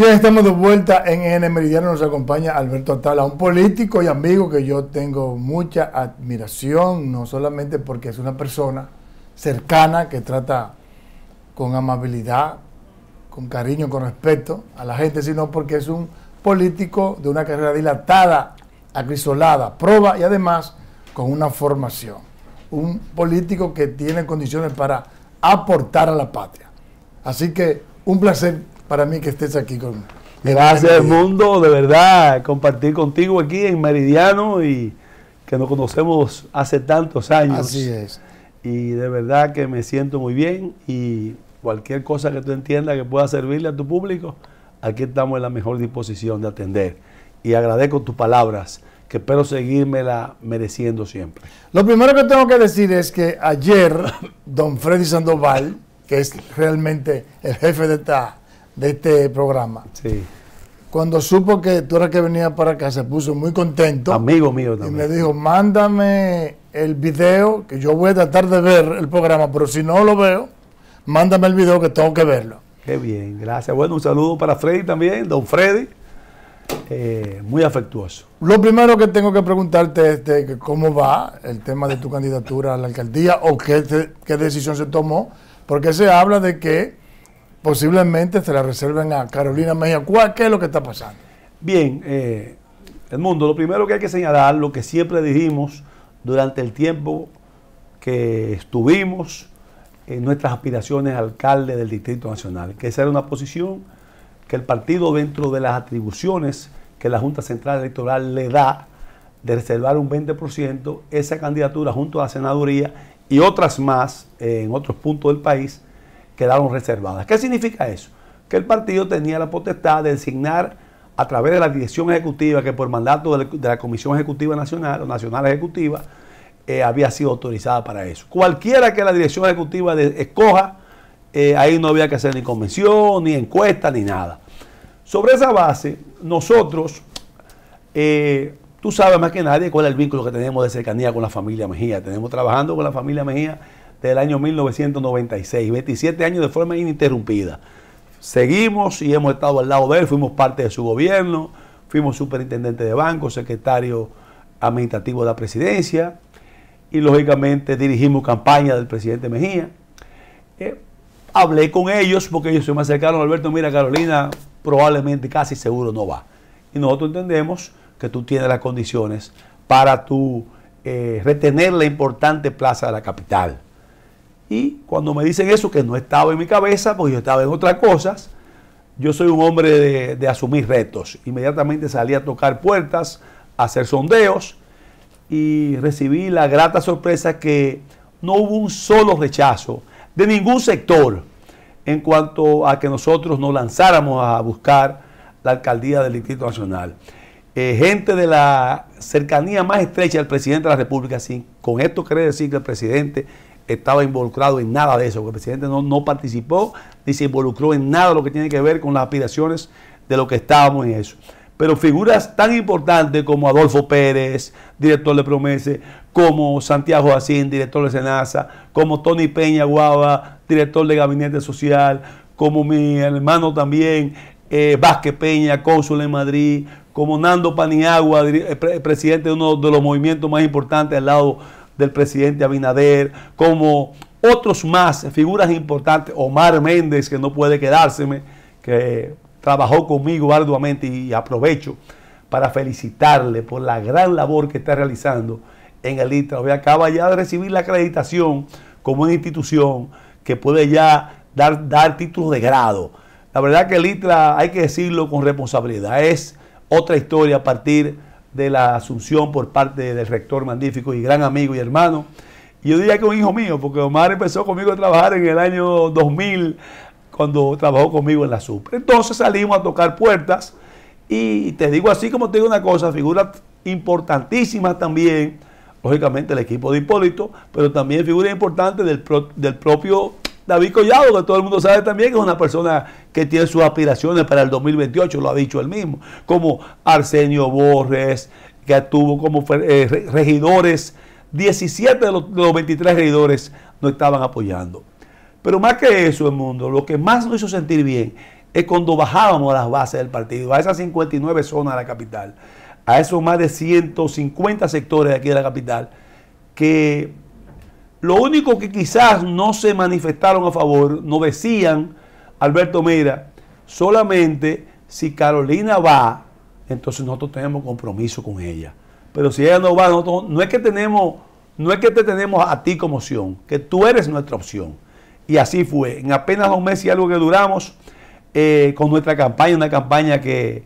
Bien, estamos de vuelta en N Meridiano. Nos acompaña Alberto Atala, un político y amigo que yo tengo mucha admiración, no solamente porque es una persona cercana que trata con amabilidad, con cariño, con respeto a la gente, sino porque es un político de una carrera dilatada, acrisolada, proba y además con una formación. Un político que tiene condiciones para aportar a la patria. Así que un placer para mí que estés aquí con Gracias, Mundo. de verdad, compartir contigo aquí en Meridiano y que nos conocemos hace tantos años. Así es. Y de verdad que me siento muy bien y cualquier cosa que tú entiendas que pueda servirle a tu público, aquí estamos en la mejor disposición de atender. Y agradezco tus palabras, que espero la mereciendo siempre. Lo primero que tengo que decir es que ayer don Freddy Sandoval, que es realmente el jefe de esta de este programa. Sí. Cuando supo que tú eras que venía para acá, se puso muy contento. Amigo mío también. Y me dijo, mándame el video, que yo voy a tratar de ver el programa, pero si no lo veo, mándame el video que tengo que verlo. Qué bien, gracias. Bueno, un saludo para Freddy también, don Freddy. Eh, muy afectuoso. Lo primero que tengo que preguntarte es cómo va el tema de tu candidatura a la alcaldía o qué decisión se tomó, porque se habla de que posiblemente se la reserven a Carolina Mejía. ¿Cuál, es lo que está pasando? Bien, eh, mundo. lo primero que hay que señalar, lo que siempre dijimos durante el tiempo que estuvimos en nuestras aspiraciones alcalde del Distrito Nacional, que esa era una posición que el partido dentro de las atribuciones que la Junta Central Electoral le da de reservar un 20%, esa candidatura junto a la senaduría y otras más eh, en otros puntos del país, quedaron reservadas. ¿Qué significa eso? Que el partido tenía la potestad de designar a través de la dirección ejecutiva, que por mandato de la Comisión Ejecutiva Nacional o Nacional Ejecutiva, eh, había sido autorizada para eso. Cualquiera que la dirección ejecutiva de, escoja, eh, ahí no había que hacer ni convención, ni encuesta, ni nada. Sobre esa base, nosotros, eh, tú sabes más que nadie cuál es el vínculo que tenemos de cercanía con la familia Mejía. Tenemos trabajando con la familia Mejía del año 1996, 27 años de forma ininterrumpida. Seguimos y hemos estado al lado de él, fuimos parte de su gobierno, fuimos superintendente de banco, secretario administrativo de la presidencia y lógicamente dirigimos campaña del presidente Mejía. Eh, hablé con ellos porque ellos se me acercaron, Alberto, mira Carolina, probablemente casi seguro no va. Y nosotros entendemos que tú tienes las condiciones para tu, eh, retener la importante plaza de la capital. Y cuando me dicen eso, que no estaba en mi cabeza, porque yo estaba en otras cosas, yo soy un hombre de, asumir retos. Inmediatamente salí a tocar puertas, a hacer sondeos y recibí la grata sorpresa que no hubo un solo rechazo de ningún sector en cuanto a que nosotros nos lanzáramos a buscar la alcaldía del Distrito Nacional. Eh, gente de la cercanía más estrecha del presidente de la República, sin con esto quiere decir que el presidente estaba involucrado en nada de eso, que el presidente no, no participó ni se involucró en nada de lo que tiene que ver con las aspiraciones de lo que estábamos en eso. Pero figuras tan importantes como Adolfo Pérez, director de Promese, como Santiago Asín, director de Senasa, como Tony Peña Guava, director de Gabinete Social, como mi hermano también, eh, Vázquez Peña, cónsul en Madrid, como Nando Paniagua, presidente de uno de los movimientos más importantes al lado del presidente Abinader, como otros más, figuras importantes, Omar Méndez, que no puede quedárseme, que trabajó conmigo arduamente y aprovecho para felicitarle por la gran labor que está realizando en el ITRA. Hoy acaba ya de recibir la acreditación como una institución que puede ya dar, dar títulos de grado. La verdad que el ITRA, hay que decirlo con responsabilidad, es otra historia a partir de de la Asunción por parte del rector magnífico y gran amigo y hermano. Y yo diría que un hijo mío, porque Omar empezó conmigo a trabajar en el año 2000, cuando trabajó conmigo en la SUPRE. Entonces salimos a tocar puertas y te digo así como te digo una cosa, figura importantísima también, lógicamente el equipo de Hipólito, pero también figura importante del, del propio David Collado, que todo el mundo sabe también que es una persona que tiene sus aspiraciones para el 2028, lo ha dicho él mismo, como Arsenio Borges, que tuvo como eh, regidores, 17 de los, 23 regidores no estaban apoyando. Pero más que eso, el mundo, lo que más nos hizo sentir bien es cuando bajábamos a las bases del partido, a esas 59 zonas de la capital, a esos más de 150 sectores de aquí de la capital, que lo único que quizás no se manifestaron a favor, no decían, Alberto, Meira, solamente si Carolina va, entonces nosotros tenemos compromiso con ella. Pero si ella no va, no es que tenemos, no es que te tenemos a ti como opción, que tú eres nuestra opción. Y así fue. En apenas dos meses y algo que duramos eh, con nuestra campaña, una campaña que,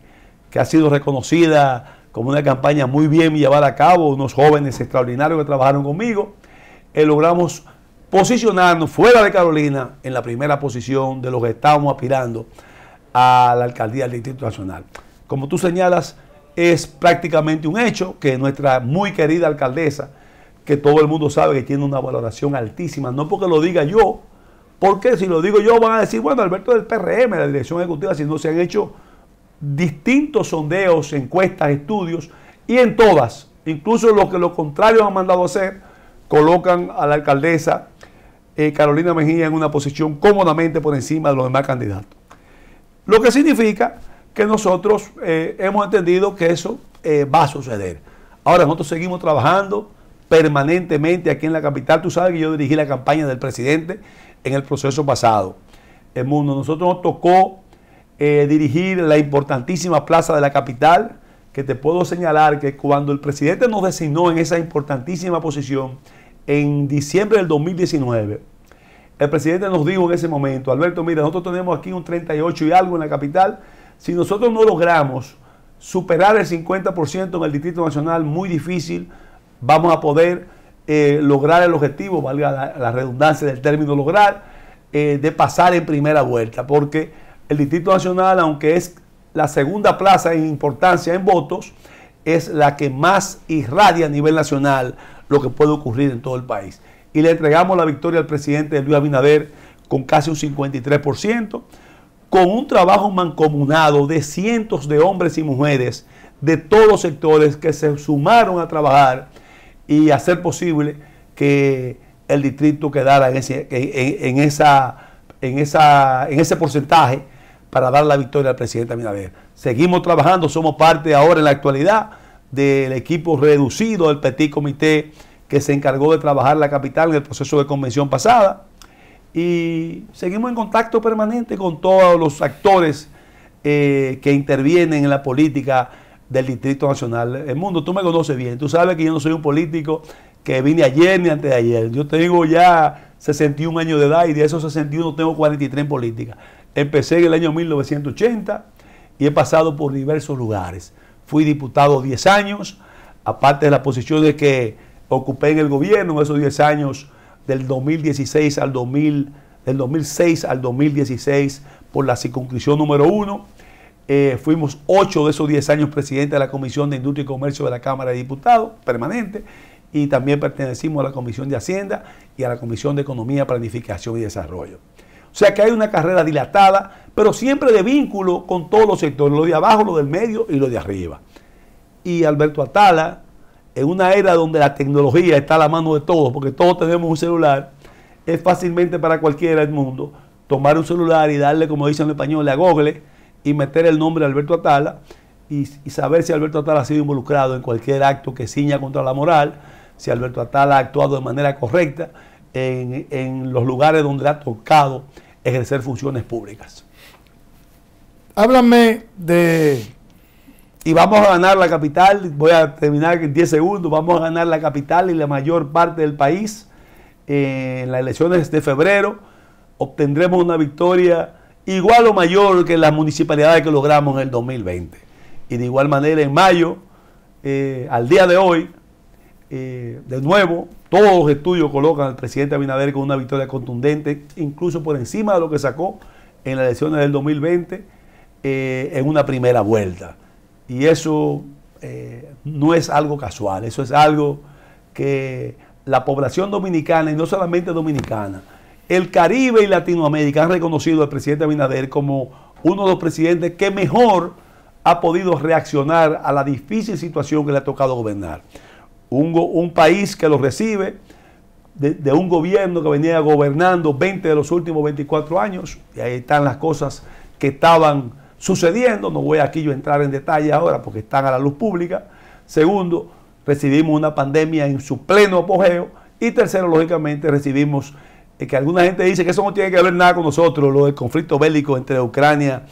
que ha sido reconocida como una campaña muy bien llevada a cabo, unos jóvenes extraordinarios que trabajaron conmigo. Eh, logramos posicionarnos fuera de Carolina en la primera posición de los que estamos aspirando a la alcaldía del Distrito Nacional. Como tú señalas, es prácticamente un hecho que nuestra muy querida alcaldesa, que todo el mundo sabe que tiene una valoración altísima, no porque lo diga yo, porque si lo digo yo van a decir, bueno, Alberto del PRM, la dirección ejecutiva, si no se han hecho distintos sondeos, encuestas, estudios, y en todas, incluso los que lo contrario han mandado a hacer, colocan a la alcaldesa eh, Carolina Mejía en una posición cómodamente por encima de los demás candidatos. Lo que significa que nosotros eh, hemos entendido que eso eh, va a suceder. Ahora nosotros seguimos trabajando permanentemente aquí en la capital. Tú sabes que yo dirigí la campaña del presidente en el proceso pasado. El mundo, nosotros nos tocó dirigir la importantísima plaza de la capital que te puedo señalar que cuando el presidente nos designó en esa importantísima posición en diciembre del 2019, el presidente nos dijo en ese momento, Alberto, mira, nosotros tenemos aquí un 38 y algo en la capital, si nosotros no logramos superar el 50% en el Distrito Nacional, muy difícil, vamos a poder eh, lograr el objetivo, valga la, redundancia del término lograr, eh, de pasar en primera vuelta, porque el Distrito Nacional, aunque es la segunda plaza en importancia en votos es la que más irradia a nivel nacional lo que puede ocurrir en todo el país. Y le entregamos la victoria al presidente Luis Abinader con casi un 53%, con un trabajo mancomunado de cientos de hombres y mujeres de todos los sectores que se sumaron a trabajar y hacer posible que el distrito quedara en ese, esa, en, esa, en ese porcentaje para dar la victoria al presidente Abinader. Seguimos trabajando, somos parte ahora en la actualidad del equipo reducido del Petit Comité que se encargó de trabajar la capital en el proceso de convención pasada. Y seguimos en contacto permanente con todos los actores eh, que intervienen en la política del Distrito Nacional. El mundo, tú me conoces bien, tú sabes que yo no soy un político que vine ayer ni antes de ayer. Yo tengo ya 61 años de edad y de esos 61 tengo 43 en política. Empecé en el año 1980 y he pasado por diversos lugares. Fui diputado 10 años, aparte de la posición de que ocupé en el gobierno esos 10 años del 2016 al 2000, del 2006 al 2016 por la circunscripción número 1. Eh, fuimos 8 de esos 10 años presidente de la Comisión de Industria y Comercio de la Cámara de Diputados, permanente, y también pertenecimos a la Comisión de Hacienda y a la Comisión de Economía, Planificación y Desarrollo. O sea que hay una carrera dilatada, pero siempre de vínculo con todos los sectores, lo de abajo, lo del medio y lo de arriba. Y Alberto Atala, en una era donde la tecnología está a la mano de todos, porque todos tenemos un celular, es fácilmente para cualquiera del mundo tomar un celular y darle, como dicen los españoles, a Google y meter el nombre de Alberto Atala y, saber si Alberto Atala ha sido involucrado en cualquier acto que ciña contra la moral, si Alberto Atala ha actuado de manera correcta en, en los lugares donde ha tocado ejercer funciones públicas. Háblame de... Y vamos a ganar la capital, voy a terminar en 10 segundos, vamos a ganar la capital y la mayor parte del país eh, en las elecciones de febrero. Obtendremos una victoria igual o mayor que las municipalidades que logramos en el 2020. Y de igual manera en mayo, eh, al día de hoy, eh, de nuevo, todos los estudios colocan al presidente Abinader con una victoria contundente, incluso por encima de lo que sacó en las elecciones del 2020 eh, en una primera vuelta. Y eso eh, no es algo casual, eso es algo que la población dominicana, y no solamente dominicana, el Caribe y Latinoamérica han reconocido al presidente Abinader como uno de los presidentes que mejor ha podido reaccionar a la difícil situación que le ha tocado gobernar un, país que lo recibe de, un gobierno que venía gobernando 20 de los últimos 24 años, y ahí están las cosas que estaban sucediendo, no voy aquí yo a entrar en detalle ahora porque están a la luz pública. Segundo, recibimos una pandemia en su pleno apogeo. Y tercero, lógicamente, recibimos eh, que alguna gente dice que eso no tiene que ver nada con nosotros, lo del conflicto bélico entre Ucrania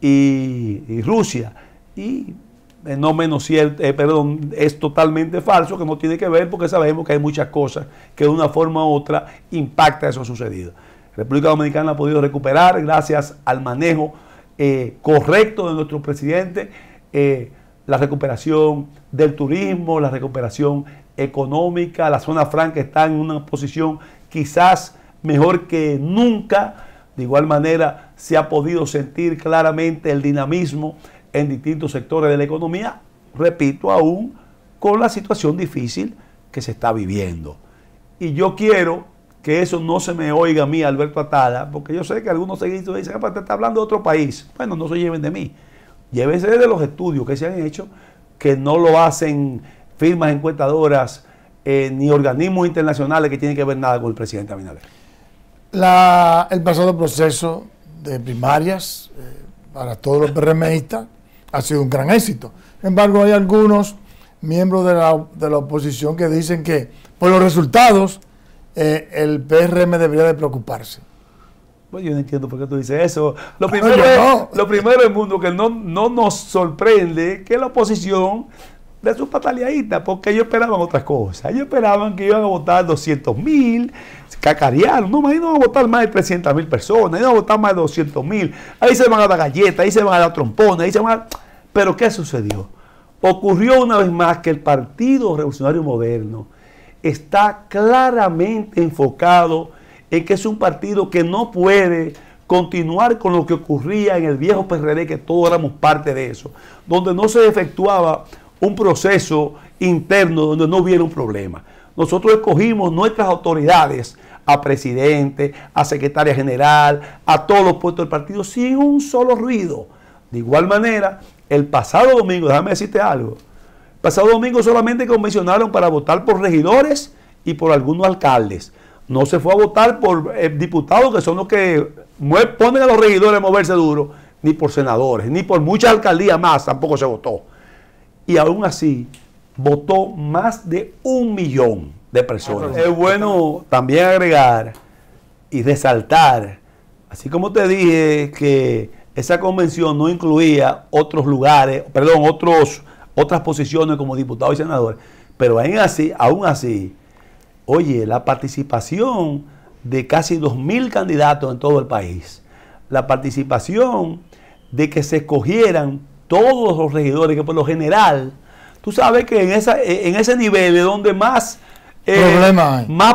y, y Rusia. Y eh, no menos cierto, eh, perdón, es totalmente falso, que no tiene que ver porque sabemos que hay muchas cosas que de una forma u otra impacta eso sucedido. República Dominicana ha podido recuperar gracias al manejo eh, correcto de nuestro presidente la recuperación del turismo, la recuperación económica, la zona franca está en una posición quizás mejor que nunca. De igual manera se ha podido sentir claramente el dinamismo en distintos sectores de la economía, repito, aún con la situación difícil que se está viviendo. Y yo quiero que eso no se me oiga a mí, Alberto Atala, porque yo sé que algunos seguidores dicen, está hablando de otro país. Bueno, no se lleven de mí. Llévense de los estudios que se han hecho, que no lo hacen firmas encuestadoras eh, ni organismos internacionales que tienen que ver nada con el presidente Abinader. el pasado proceso de primarias eh, para todos los PRMistas ha sido un gran éxito. Sin embargo, hay algunos miembros de la, oposición que dicen que por los resultados eh, el PRM debería de preocuparse. Pues yo no entiendo por qué tú dices eso. Lo ah, primero, lo primero del mundo que no, no nos sorprende que la oposición de sus pataleaditas, porque ellos esperaban otras cosas. Ellos esperaban que iban a votar 200 mil, cacarearon. No, ahí no van a votar más de 300 mil personas, ahí no van a votar más de 200 mil. Ahí se van a dar galletas, ahí se van a dar trompones, ahí se van a... Pero ¿qué sucedió? Ocurrió una vez más que el Partido Revolucionario Moderno está claramente enfocado en que es un partido que no puede continuar con lo que ocurría en el viejo PRD, que todos éramos parte de eso, donde no se efectuaba un proceso interno donde no hubiera un problema. Nosotros escogimos nuestras autoridades a presidente, a secretaria general, a todos los puestos del partido, sin un solo ruido. De igual manera, el pasado domingo, déjame decirte algo, el pasado domingo solamente convencionaron para votar por regidores y por algunos alcaldes. No se fue a votar por eh, diputados, que son los que ponen a los regidores a moverse duro, ni por senadores, ni por muchas alcaldías más tampoco se votó y aún así votó más de un millón de personas. Es bueno también agregar y resaltar, así como te dije que esa convención no incluía otros lugares, perdón, otros, otras posiciones como diputado y senador, pero aún así, aún así, oye, la participación de casi 2.000 candidatos en todo el país, la participación de que se escogieran todos los regidores, que por lo general, tú sabes que en, eh, ese nivel es donde más, eh,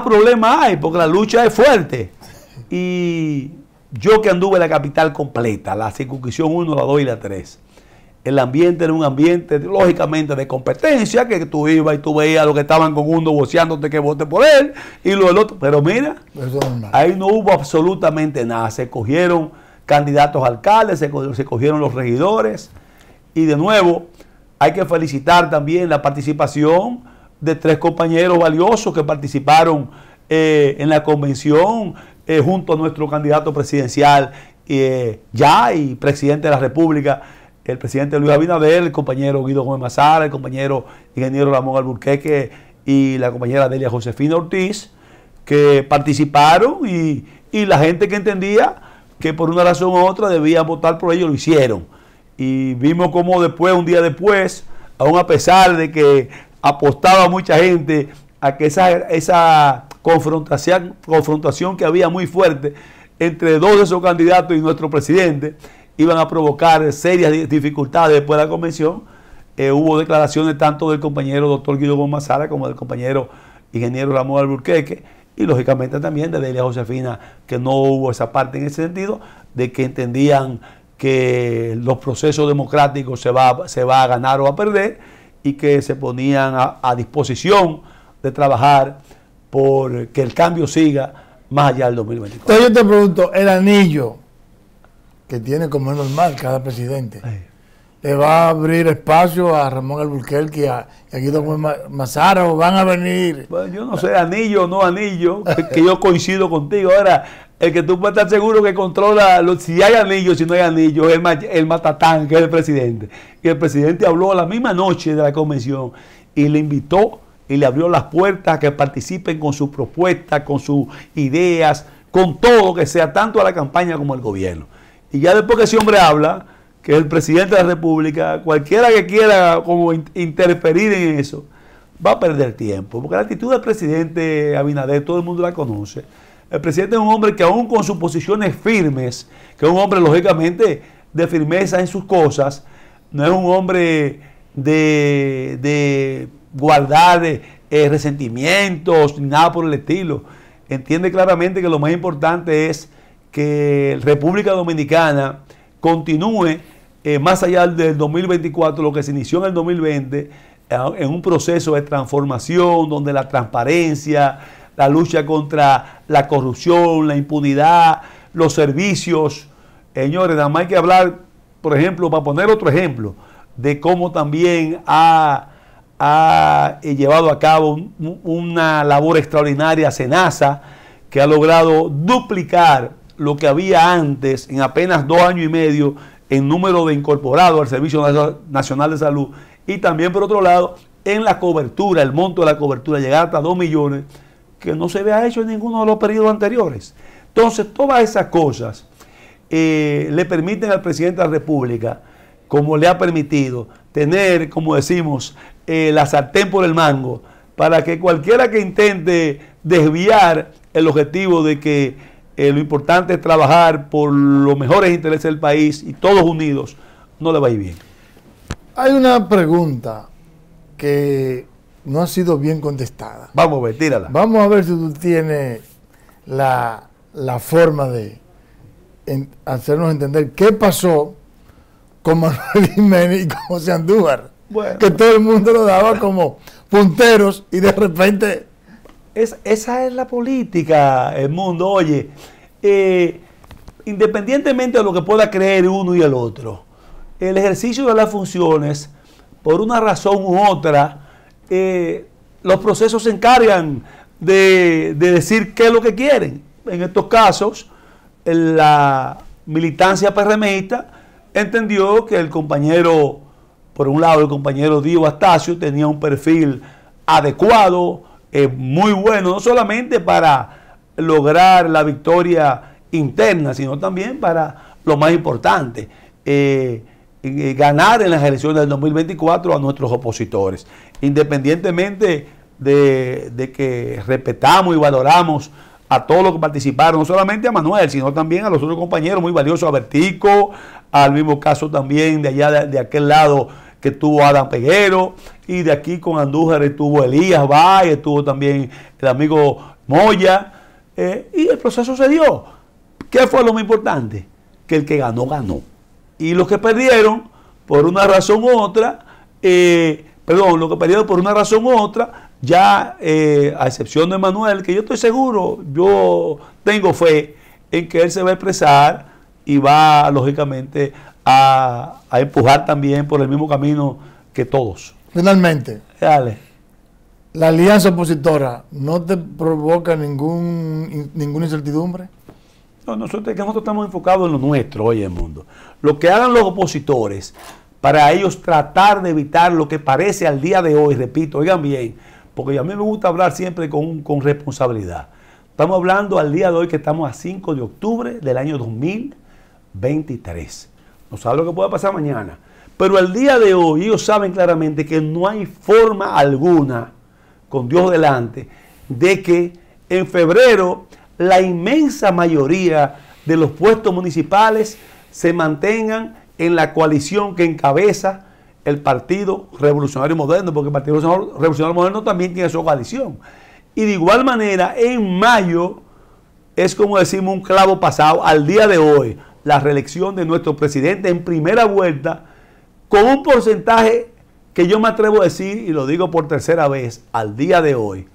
problemas hay, porque la lucha es fuerte. Y yo que anduve en la capital completa, la circuncisión 1, la 2 y la 3. El ambiente era un ambiente, lógicamente, de competencia, que tú ibas y tú veías a los que estaban con uno voceándote que vote por él y lo del otro. Pero mira, ahí no hubo absolutamente nada. Se cogieron candidatos a alcaldes, se, cogieron los regidores, y de nuevo, hay que felicitar también la participación de tres compañeros valiosos que participaron eh, en la convención eh, junto a nuestro candidato presidencial eh, ya y presidente de la República, el presidente Luis Abinader, el compañero Guido Gómez Mazara, el compañero ingeniero Ramón Alburqueque y la compañera Delia Josefina Ortiz, que participaron y, y la gente que entendía que por una razón u otra debía votar por ellos lo hicieron. Y vimos cómo después, un día después, aún a pesar de que apostaba mucha gente a que esa, esa confrontación, confrontación que había muy fuerte entre dos de esos candidatos y nuestro presidente iban a provocar serias dificultades después de la convención. Eh, hubo declaraciones tanto del compañero doctor Guido Gomazara como del compañero ingeniero Ramón Alburqueque y lógicamente también de Delia Josefina, que no hubo esa parte en ese sentido, de que entendían que los procesos democráticos se va, se va a ganar o a perder y que se ponían a, disposición de trabajar por que el cambio siga más allá del 2024. Entonces yo te pregunto, el anillo que tiene como es normal cada presidente, le va a abrir espacio a Ramón Alburquerque y a, Guido Mazara o van a venir. Bueno, yo no sé, anillo o no anillo, que yo coincido contigo. Ahora, el que tú puedes estar seguro que controla si hay anillos si no hay anillo, el, el matatán, que es el presidente. Y el presidente habló la misma noche de la convención y le invitó y le abrió las puertas a que participen con sus propuestas, con sus ideas, con todo que sea, tanto a la campaña como al gobierno. Y ya después que ese hombre habla, que es el presidente de la República, cualquiera que quiera como interferir en eso, va a perder tiempo, porque la actitud del presidente Abinader todo el mundo la conoce el presidente es un hombre que aún con sus posiciones firmes, que es un hombre lógicamente de firmeza en sus cosas, no es un hombre de, de guardar eh, resentimientos resentimientos, nada por el estilo. Entiende claramente que lo más importante es que República Dominicana continúe eh, más allá del 2024, lo que se inició en el 2020, eh, en un proceso de transformación donde la transparencia, la lucha contra la corrupción, la impunidad, los servicios. Señores, nada más hay que hablar, por ejemplo, para poner otro ejemplo, de cómo también ha, ha eh, llevado a cabo una labor extraordinaria SENASA, que ha logrado duplicar lo que había antes en apenas dos años y medio en número de incorporados al Servicio Nacional de Salud y también por otro lado en la cobertura, el monto de la cobertura, llegar hasta 2 millones que no se había hecho en ninguno de los periodos anteriores. Entonces, todas esas cosas eh, le permiten al presidente de la República, como le ha permitido, tener, como decimos, eh, la sartén por el mango, para que cualquiera que intente desviar el objetivo de que eh, lo importante es trabajar por los mejores intereses del país y todos unidos, no le va a ir bien. Hay una pregunta que no ha sido bien contestada. Vamos a ver, tírala. Vamos a ver si tú tienes la, forma de hacernos entender qué pasó con Manuel Jiménez y con José Andújar. Que todo el mundo lo daba como punteros y de repente... esa es la política, el mundo. Oye, eh, independientemente de lo que pueda creer uno y el otro, el ejercicio de las funciones, por una razón u otra, eh, los procesos se encargan de, decir qué es lo que quieren. En estos casos, la militancia PRMista entendió que el compañero, por un lado, el compañero Diego Astacio tenía un perfil adecuado, eh, muy bueno, no solamente para lograr la victoria interna, sino también para lo más importante, eh, ganar en las elecciones del 2024 a nuestros opositores. Independientemente de, que respetamos y valoramos a todos los que participaron, no solamente a Manuel, sino también a los otros compañeros muy valiosos, a Bertico, al mismo caso también de allá, de, aquel lado que estuvo Adam Peguero, y de aquí con Andújar estuvo Elías Valle, estuvo también el amigo Moya, eh, y el proceso se dio. ¿Qué fue lo más importante? Que el que ganó, ganó. Y los que perdieron, por una razón u otra, eh, perdón, los que perdieron por una razón u otra, ya eh, a excepción de Manuel, que yo estoy seguro, yo tengo fe en que él se va a expresar y va, lógicamente, a, empujar también por el mismo camino que todos. Finalmente. Dale. ¿La alianza opositora no te provoca ningún, ninguna incertidumbre? No, nosotros, nosotros estamos enfocados en lo nuestro hoy en el mundo lo que hagan los opositores para ellos tratar de evitar lo que parece al día de hoy, repito, oigan bien, porque a mí me gusta hablar siempre con, responsabilidad. Estamos hablando al día de hoy que estamos a 5 de octubre del año 2023. No sabe lo que pueda pasar mañana. Pero al día de hoy ellos saben claramente que no hay forma alguna, con Dios delante, de que en febrero la inmensa mayoría de los puestos municipales se mantengan en la coalición que encabeza el Partido Revolucionario Moderno, porque el Partido Revolucionario Moderno también tiene su coalición. Y de igual manera, en mayo es como decimos un clavo pasado al día de hoy, la reelección de nuestro presidente en primera vuelta, con un porcentaje que yo me atrevo a decir, y lo digo por tercera vez, al día de hoy,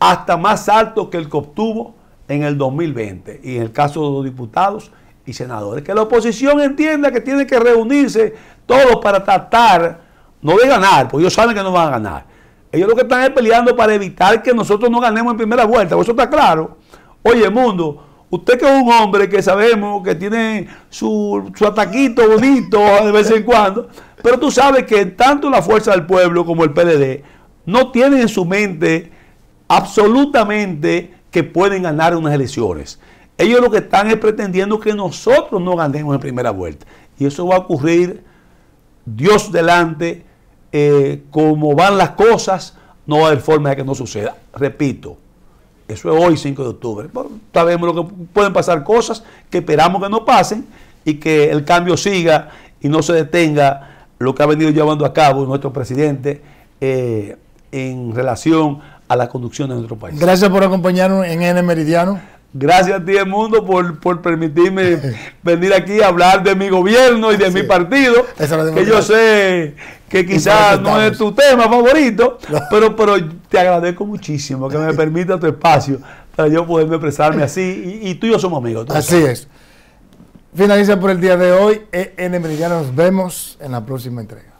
hasta más alto que el que obtuvo en el 2020, y en el caso de los diputados, y senadores. Que la oposición entienda que tiene que reunirse todos para tratar, no de ganar, porque ellos saben que no van a ganar. Ellos lo que están es peleando para evitar que nosotros no ganemos en primera vuelta, eso está claro. Oye, mundo, usted que es un hombre que sabemos que tiene su, su ataquito bonito de vez en cuando, pero tú sabes que tanto la Fuerza del Pueblo como el PLD no tienen en su mente absolutamente que pueden ganar unas elecciones. Ellos lo que están es pretendiendo que nosotros no ganemos en primera vuelta. Y eso va a ocurrir Dios delante, eh, como van las cosas, no va a haber forma de que no suceda. Repito, eso es hoy 5 de octubre. sabemos lo que pueden pasar cosas que esperamos que no pasen y que el cambio siga y no se detenga lo que ha venido llevando a cabo nuestro presidente eh, en relación a la conducción de nuestro país. Gracias por acompañarnos en N Meridiano. Gracias a ti, el por, por permitirme venir aquí a hablar de mi gobierno y de mi partido, que yo sé que quizás no es tu tema favorito, pero, pero te agradezco muchísimo que me permita tu espacio para yo poderme expresarme así. Y, tú y yo somos amigos. Así es. Finaliza por el día de hoy. En ya nos vemos en la próxima entrega.